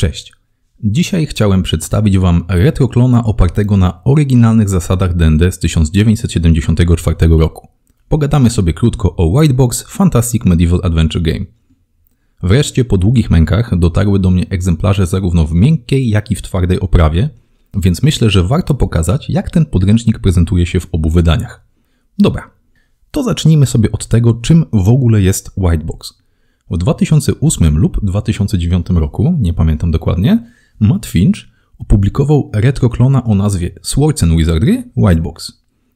Cześć. Dzisiaj chciałem przedstawić Wam retroklona opartego na oryginalnych zasadach D&D z 1974 roku. Pogadamy sobie krótko o Whitebox Fantastic Medieval Adventure Game. Wreszcie po długich mękach dotarły do mnie egzemplarze zarówno w miękkiej, jak i w twardej oprawie, więc myślę, że warto pokazać, jak ten podręcznik prezentuje się w obu wydaniach. Dobra, to zacznijmy sobie od tego, czym w ogóle jest Whitebox. W 2008 lub 2009 roku, nie pamiętam dokładnie, Matt Finch opublikował retroklona o nazwie Swords and Wizardry Whitebox.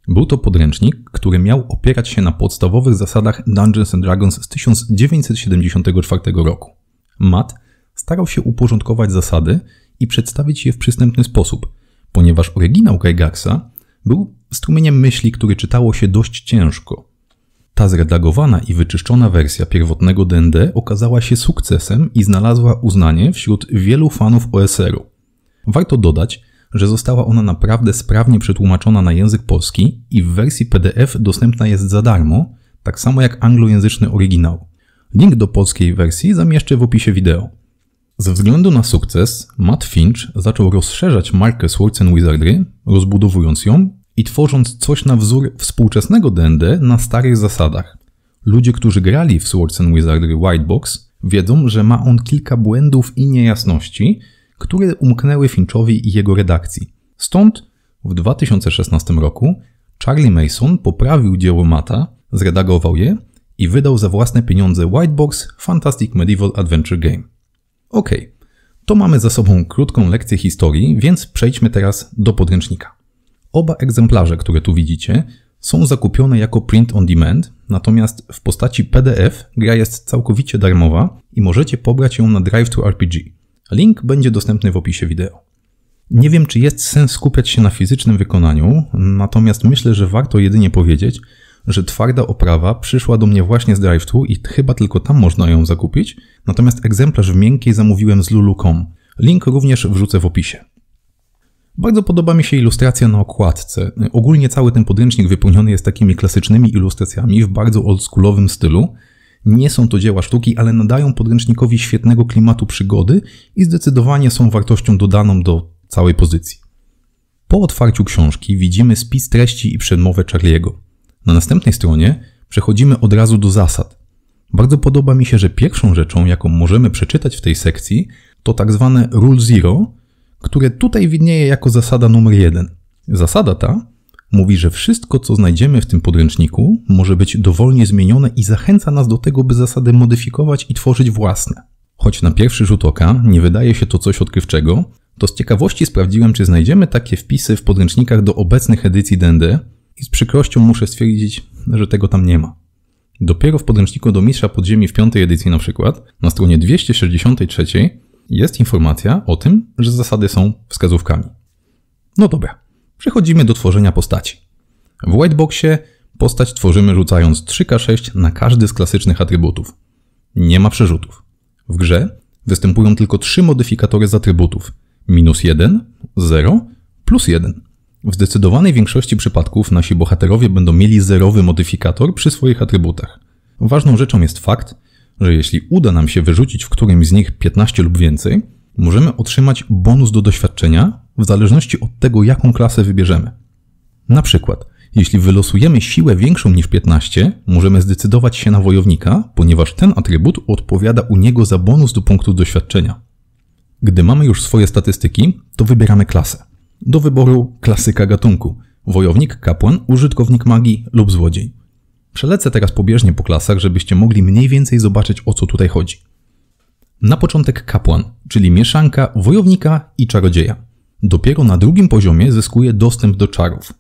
Był to podręcznik, który miał opierać się na podstawowych zasadach Dungeons and Dragons z 1974 roku. Matt starał się uporządkować zasady i przedstawić je w przystępny sposób, ponieważ oryginał Gygaxa był strumieniem myśli, który czytało się dość ciężko – ta zredagowana i wyczyszczona wersja pierwotnego D&D okazała się sukcesem i znalazła uznanie wśród wielu fanów OSR-u. Warto dodać, że została ona naprawdę sprawnie przetłumaczona na język polski i w wersji PDF dostępna jest za darmo, tak samo jak anglojęzyczny oryginał. Link do polskiej wersji zamieszczę w opisie wideo. Ze względu na sukces, Matt Finch zaczął rozszerzać markę Swords Wizardry, rozbudowując ją i tworząc coś na wzór współczesnego D&D na starych zasadach. Ludzie, którzy grali w Swords and Wizardry Whitebox wiedzą, że ma on kilka błędów i niejasności, które umknęły Finchowi i jego redakcji. Stąd w 2016 roku Charlie Mason poprawił dzieło Mata, zredagował je i wydał za własne pieniądze Whitebox Fantastic Medieval Adventure Game. Ok, to mamy za sobą krótką lekcję historii, więc przejdźmy teraz do podręcznika. Oba egzemplarze, które tu widzicie, są zakupione jako print on demand, natomiast w postaci PDF gra jest całkowicie darmowa i możecie pobrać ją na Drive to RPG. Link będzie dostępny w opisie wideo. Nie wiem, czy jest sens skupiać się na fizycznym wykonaniu, natomiast myślę, że warto jedynie powiedzieć, że twarda oprawa przyszła do mnie właśnie z Drive2 i chyba tylko tam można ją zakupić, natomiast egzemplarz w miękkiej zamówiłem z lulu.com. Link również wrzucę w opisie. Bardzo podoba mi się ilustracja na okładce. Ogólnie cały ten podręcznik wypełniony jest takimi klasycznymi ilustracjami w bardzo oldschoolowym stylu. Nie są to dzieła sztuki, ale nadają podręcznikowi świetnego klimatu przygody i zdecydowanie są wartością dodaną do całej pozycji. Po otwarciu książki widzimy spis treści i przedmowę Charliego. Na następnej stronie przechodzimy od razu do zasad. Bardzo podoba mi się, że pierwszą rzeczą, jaką możemy przeczytać w tej sekcji, to tak zwane Rule Zero, które tutaj widnieje jako zasada numer jeden. Zasada ta mówi, że wszystko, co znajdziemy w tym podręczniku, może być dowolnie zmienione i zachęca nas do tego, by zasady modyfikować i tworzyć własne. Choć na pierwszy rzut oka nie wydaje się to coś odkrywczego, to z ciekawości sprawdziłem, czy znajdziemy takie wpisy w podręcznikach do obecnych edycji D&D i z przykrością muszę stwierdzić, że tego tam nie ma. Dopiero w podręczniku do Mistrza Podziemi w piątej edycji na przykład, na stronie 263 jest informacja o tym, że zasady są wskazówkami. No dobra, przechodzimy do tworzenia postaci. W whiteboxie postać tworzymy rzucając 3K6 na każdy z klasycznych atrybutów. Nie ma przerzutów. W grze występują tylko trzy modyfikatory z atrybutów: minus 1, 0, plus 1. W zdecydowanej większości przypadków nasi bohaterowie będą mieli zerowy modyfikator przy swoich atrybutach. Ważną rzeczą jest fakt, że jeśli uda nam się wyrzucić w którymś z nich 15 lub więcej, możemy otrzymać bonus do doświadczenia w zależności od tego, jaką klasę wybierzemy. Na przykład, jeśli wylosujemy siłę większą niż 15, możemy zdecydować się na wojownika, ponieważ ten atrybut odpowiada u niego za bonus do punktu doświadczenia. Gdy mamy już swoje statystyki, to wybieramy klasę. Do wyboru klasyka gatunku: wojownik, kapłan, użytkownik magii lub złodziej. Przelecę teraz pobieżnie po klasach, żebyście mogli mniej więcej zobaczyć o co tutaj chodzi. Na początek kapłan, czyli mieszanka wojownika i czarodzieja. Dopiero na drugim poziomie zyskuje dostęp do czarów.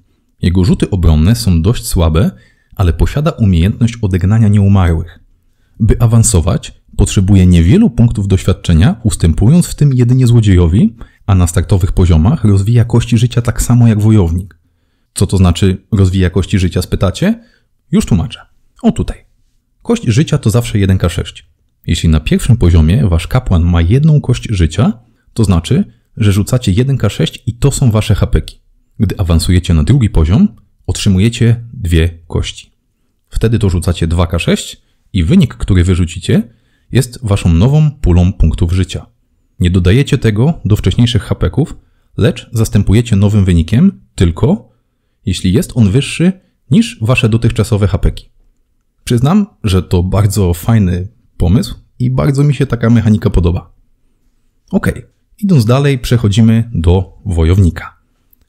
Jego rzuty obronne są dość słabe, ale posiada umiejętność odegnania nieumarłych. By awansować, potrzebuje niewielu punktów doświadczenia, ustępując w tym jedynie złodziejowi, a na startowych poziomach rozwija kości życia tak samo jak wojownik. Co to znaczy rozwija kości życia, spytacie? Już tłumaczę. O tutaj. Kość życia to zawsze 1k6. Jeśli na pierwszym poziomie wasz kapłan ma jedną kość życia, to znaczy, że rzucacie 1k6 i to są wasze hapeki. Gdy awansujecie na drugi poziom, otrzymujecie dwie kości. Wtedy to rzucacie 2k6 i wynik, który wyrzucicie, jest waszą nową pulą punktów życia. Nie dodajecie tego do wcześniejszych hapeków, lecz zastępujecie nowym wynikiem tylko, jeśli jest on wyższy niż wasze dotychczasowe hapeki. Przyznam, że to bardzo fajny pomysł i bardzo mi się taka mechanika podoba. Ok, idąc dalej przechodzimy do wojownika.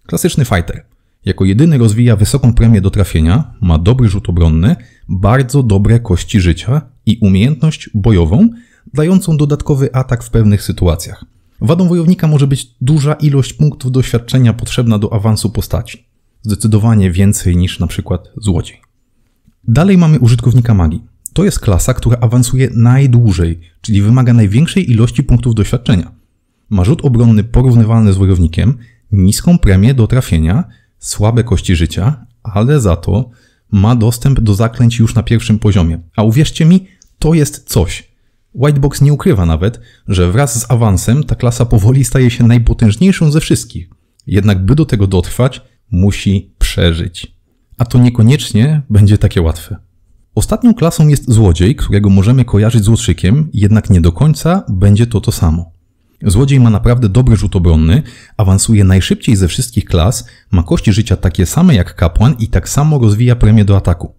Klasyczny fighter. Jako jedyny rozwija wysoką premię do trafienia, ma dobry rzut obronny, bardzo dobre kości życia i umiejętność bojową, dającą dodatkowy atak w pewnych sytuacjach. Wadą wojownika może być duża ilość punktów doświadczenia potrzebna do awansu postaci. Zdecydowanie więcej niż na przykład złodziej. Dalej mamy użytkownika magii. To jest klasa, która awansuje najdłużej, czyli wymaga największej ilości punktów doświadczenia. Ma rzut obronny porównywalny z wojownikiem, niską premię do trafienia, słabe kości życia, ale za to ma dostęp do zaklęć już na pierwszym poziomie. A uwierzcie mi, to jest coś. Whitebox nie ukrywa nawet, że wraz z awansem ta klasa powoli staje się najpotężniejszą ze wszystkich. Jednak by do tego dotrwać, musi przeżyć. A to niekoniecznie będzie takie łatwe. Ostatnią klasą jest złodziej, którego możemy kojarzyć z łotrzykiem, jednak nie do końca będzie to to samo. Złodziej ma naprawdę dobry rzut obronny, awansuje najszybciej ze wszystkich klas, ma kości życia takie same jak kapłan i tak samo rozwija premię do ataku.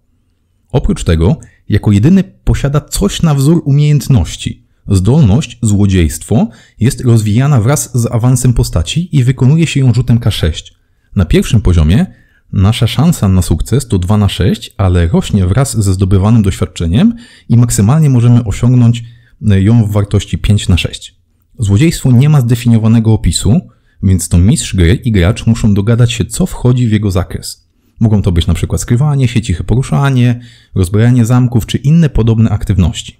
Oprócz tego, jako jedyny posiada coś na wzór umiejętności. Zdolność, złodziejstwo jest rozwijana wraz z awansem postaci i wykonuje się ją rzutem K6. Na pierwszym poziomie nasza szansa na sukces to 2 na 6, ale rośnie wraz ze zdobywanym doświadczeniem i maksymalnie możemy osiągnąć e, ją w wartości 5 na 6. Złodziejstwo nie ma zdefiniowanego opisu, więc to mistrz gry i gracz muszą dogadać się, co wchodzi w jego zakres. Mogą to być na przykład skrywanie się, ciche poruszanie, rozbrajanie zamków czy inne podobne aktywności.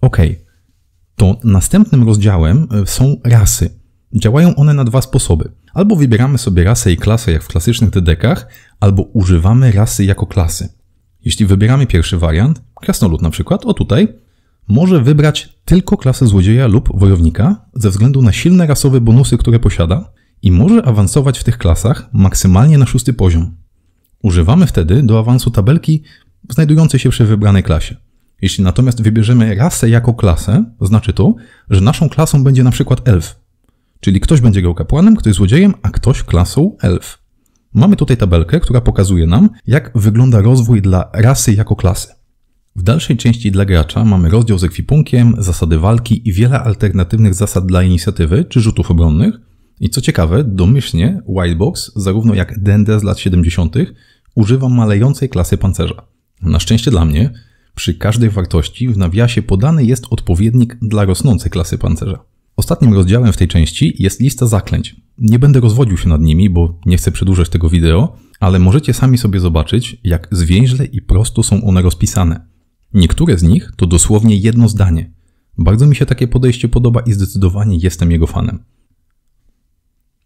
Ok, to następnym rozdziałem e, są rasy. Działają one na dwa sposoby – Albo wybieramy sobie rasę i klasę jak w klasycznych dedekach, albo używamy rasy jako klasy. Jeśli wybieramy pierwszy wariant, krasnolud na przykład, o tutaj, może wybrać tylko klasę złodzieja lub wojownika ze względu na silne rasowe bonusy, które posiada i może awansować w tych klasach maksymalnie na szósty poziom. Używamy wtedy do awansu tabelki znajdującej się przy wybranej klasie. Jeśli natomiast wybierzemy rasę jako klasę, znaczy to, że naszą klasą będzie na przykład elf, Czyli ktoś będzie grał kapłanem, ktoś złodziejem, a ktoś klasą elf. Mamy tutaj tabelkę, która pokazuje nam, jak wygląda rozwój dla rasy jako klasy. W dalszej części dla gracza mamy rozdział z ekwipunkiem, zasady walki i wiele alternatywnych zasad dla inicjatywy czy rzutów obronnych. I co ciekawe, domyślnie Whitebox, zarówno jak D&D z lat 70., używa malejącej klasy pancerza. Na szczęście dla mnie, przy każdej wartości w nawiasie podany jest odpowiednik dla rosnącej klasy pancerza. Ostatnim rozdziałem w tej części jest lista zaklęć. Nie będę rozwodził się nad nimi, bo nie chcę przedłużać tego wideo, ale możecie sami sobie zobaczyć, jak zwięźle i prosto są one rozpisane. Niektóre z nich to dosłownie jedno zdanie. Bardzo mi się takie podejście podoba i zdecydowanie jestem jego fanem.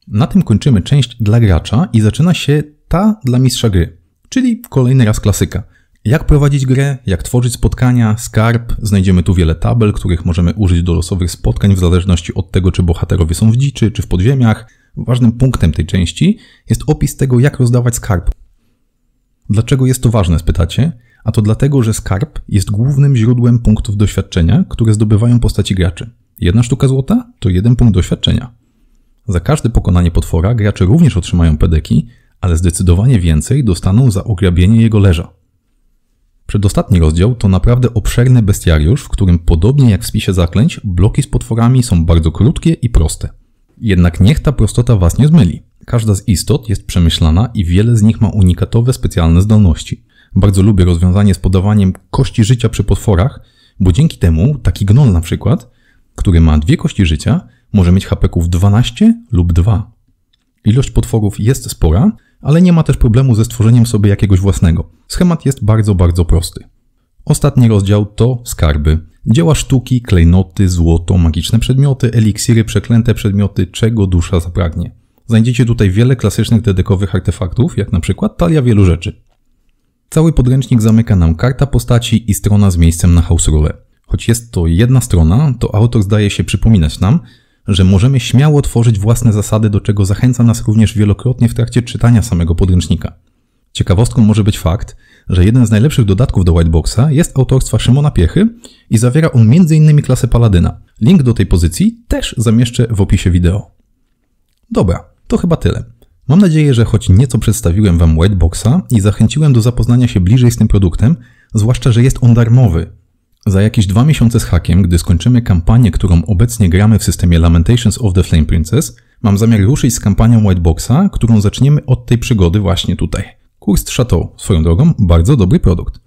Na tym kończymy część dla gracza i zaczyna się ta dla mistrza gry, czyli kolejny raz klasyka – jak prowadzić grę, jak tworzyć spotkania, skarb. Znajdziemy tu wiele tabel, których możemy użyć do losowych spotkań w zależności od tego, czy bohaterowie są w dziczy, czy w podziemiach. Ważnym punktem tej części jest opis tego, jak rozdawać skarb. Dlaczego jest to ważne, spytacie? A to dlatego, że skarb jest głównym źródłem punktów doświadczenia, które zdobywają postaci graczy. Jedna sztuka złota to jeden punkt doświadczenia. Za każde pokonanie potwora gracze również otrzymają pedeki, ale zdecydowanie więcej dostaną za ograbienie jego leża. Przedostatni rozdział to naprawdę obszerny bestiariusz, w którym podobnie jak w spisie zaklęć, bloki z potworami są bardzo krótkie i proste. Jednak niech ta prostota Was nie zmyli. Każda z istot jest przemyślana i wiele z nich ma unikatowe, specjalne zdolności. Bardzo lubię rozwiązanie z podawaniem kości życia przy potworach, bo dzięki temu taki gnol, na przykład, który ma dwie kości życia, może mieć hapeków 12 lub 2. Ilość potworów jest spora, ale nie ma też problemu ze stworzeniem sobie jakiegoś własnego. Schemat jest bardzo, bardzo prosty. Ostatni rozdział to skarby. Dzieła sztuki, klejnoty, złoto, magiczne przedmioty, eliksiry, przeklęte przedmioty, czego dusza zapragnie. Znajdziecie tutaj wiele klasycznych dedekowych artefaktów, jak na przykład talia wielu rzeczy. Cały podręcznik zamyka nam karta postaci i strona z miejscem na rule. Choć jest to jedna strona, to autor zdaje się przypominać nam, że możemy śmiało tworzyć własne zasady, do czego zachęca nas również wielokrotnie w trakcie czytania samego podręcznika. Ciekawostką może być fakt, że jeden z najlepszych dodatków do Whiteboxa jest autorstwa Szymona Piechy i zawiera on m.in. klasę Paladyna. Link do tej pozycji też zamieszczę w opisie wideo. Dobra, to chyba tyle. Mam nadzieję, że choć nieco przedstawiłem Wam Whiteboxa i zachęciłem do zapoznania się bliżej z tym produktem, zwłaszcza, że jest on darmowy, za jakieś dwa miesiące z hakiem, gdy skończymy kampanię, którą obecnie gramy w systemie Lamentations of the Flame Princess, mam zamiar ruszyć z kampanią Whiteboxa, którą zaczniemy od tej przygody właśnie tutaj. Kurs Chateau, swoją drogą, bardzo dobry produkt.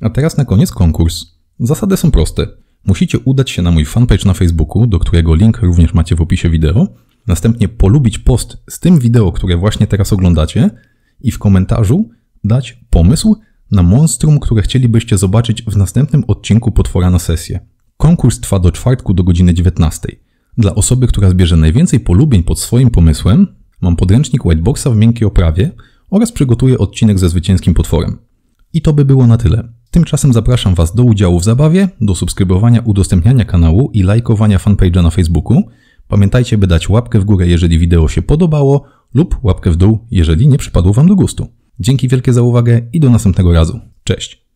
A teraz na koniec konkurs. Zasady są proste. Musicie udać się na mój fanpage na Facebooku, do którego link również macie w opisie wideo, następnie polubić post z tym wideo, które właśnie teraz oglądacie i w komentarzu dać pomysł, na monstrum, które chcielibyście zobaczyć w następnym odcinku Potwora na sesję. Konkurs trwa do czwartku do godziny 19. Dla osoby, która zbierze najwięcej polubień pod swoim pomysłem, mam podręcznik Whiteboxa w miękkiej oprawie oraz przygotuję odcinek ze zwycięskim potworem. I to by było na tyle. Tymczasem zapraszam Was do udziału w zabawie, do subskrybowania, udostępniania kanału i lajkowania fanpage'a na Facebooku. Pamiętajcie, by dać łapkę w górę, jeżeli wideo się podobało lub łapkę w dół, jeżeli nie przypadło Wam do gustu. Dzięki wielkie za uwagę i do następnego razu. Cześć!